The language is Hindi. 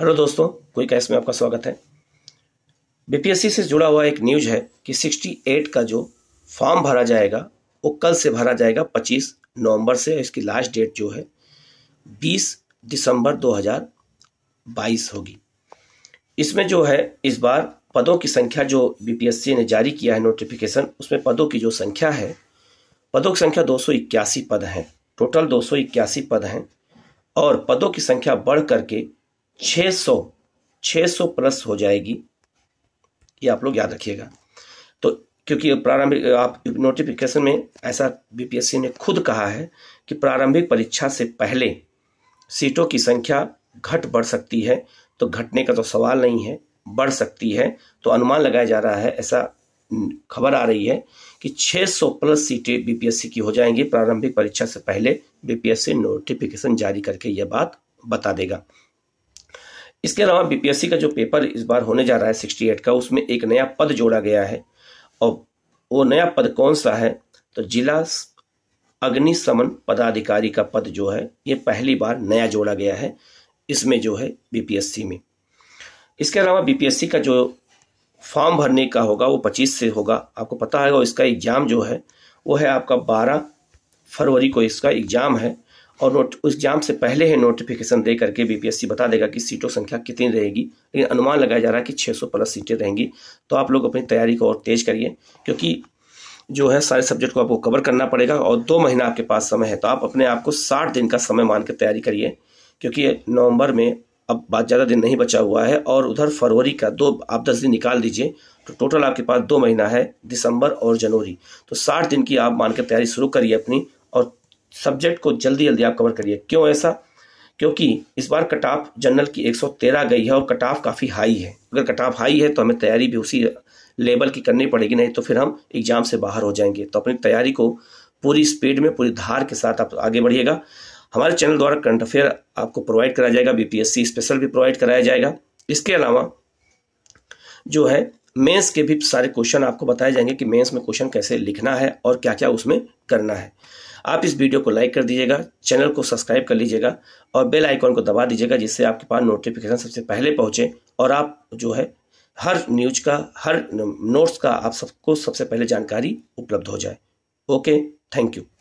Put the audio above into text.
हेलो दोस्तों कोई कैश में आपका स्वागत है बीपीएससी से जुड़ा हुआ एक न्यूज है कि 68 का जो फॉर्म भरा जाएगा वो कल से भरा जाएगा 25 नवंबर से इसकी लास्ट डेट जो है 20 दिसंबर 2022 होगी इसमें जो है इस बार पदों की संख्या जो बीपीएससी ने जारी किया है नोटिफिकेशन उसमें पदों की जो संख्या है पदों की संख्या दो पद हैं टोटल दो पद हैं और पदों की संख्या बढ़ करके छः सौ सौ प्लस हो जाएगी ये आप लोग याद रखिएगा तो क्योंकि प्रारंभिक आप नोटिफिकेशन में ऐसा बीपीएससी ने खुद कहा है कि प्रारंभिक परीक्षा से पहले सीटों की संख्या घट बढ़ सकती है तो घटने का तो सवाल नहीं है बढ़ सकती है तो अनुमान लगाया जा रहा है ऐसा खबर आ रही है कि 600 प्लस सीटें बीपीएससी की हो जाएंगी प्रारंभिक परीक्षा से पहले बीपीएससी नोटिफिकेशन जारी करके यह बात बता देगा इसके अलावा बीपीएससी का जो पेपर इस बार होने जा रहा है सिक्सटी एट का उसमें एक नया पद जोड़ा गया है और वो नया पद कौन सा है तो जिला अग्निशमन पदाधिकारी का पद जो है ये पहली बार नया जोड़ा गया है इसमें जो है बीपीएससी में इसके अलावा बीपीएससी का जो फॉर्म भरने का होगा वो पच्चीस से होगा आपको पता है इसका एग्ज़ाम जो है वो है आपका बारह फरवरी को इसका एग्ज़ाम है और नोट एग्जाम से पहले ही नोटिफिकेशन दे करके बीपीएससी बता देगा कि सीटों संख्या कितनी रहेगी लेकिन अनुमान लगाया जा रहा है कि 600 प्लस सीटें रहेंगी तो आप लोग अपनी तैयारी को और तेज़ करिए क्योंकि जो है सारे सब्जेक्ट को आपको कवर करना पड़ेगा और दो महीना आपके पास समय है तो आप अपने आप को साठ दिन का समय मान के तैयारी करिए क्योंकि नवंबर में अब बात ज़्यादा दिन नहीं बचा हुआ है और उधर फरवरी का दो आप दस दिन निकाल दीजिए तो टोटल आपके पास दो महीना है दिसंबर और जनवरी तो साठ दिन की आप मान के तैयारी शुरू करिए अपनी सब्जेक्ट को जल्दी जल्दी आप कवर करिए क्यों ऐसा क्योंकि इस बार कट ऑफ जनरल की 113 गई है और कट ऑफ काफ़ी हाई है अगर कट ऑफ हाई है तो हमें तैयारी भी उसी लेवल की करनी पड़ेगी नहीं तो फिर हम एग्ज़ाम से बाहर हो जाएंगे तो अपनी तैयारी को पूरी स्पीड में पूरी धार के साथ आप आगे बढ़िएगा हमारे चैनल द्वारा करंट अफेयर आपको प्रोवाइड कराया जाएगा बीपीएससी स्पेशल भी प्रोवाइड कराया जाएगा इसके अलावा जो है मेंस के भी सारे क्वेश्चन आपको बताए जाएंगे कि मेंस में क्वेश्चन कैसे लिखना है और क्या क्या उसमें करना है आप इस वीडियो को लाइक कर दीजिएगा चैनल को सब्सक्राइब कर लीजिएगा और बेल आइकॉन को दबा दीजिएगा जिससे आपके पास नोटिफिकेशन सबसे पहले पहुँचे और आप जो है हर न्यूज का हर नोट्स का आप सबको सबसे पहले जानकारी उपलब्ध हो जाए ओके थैंक यू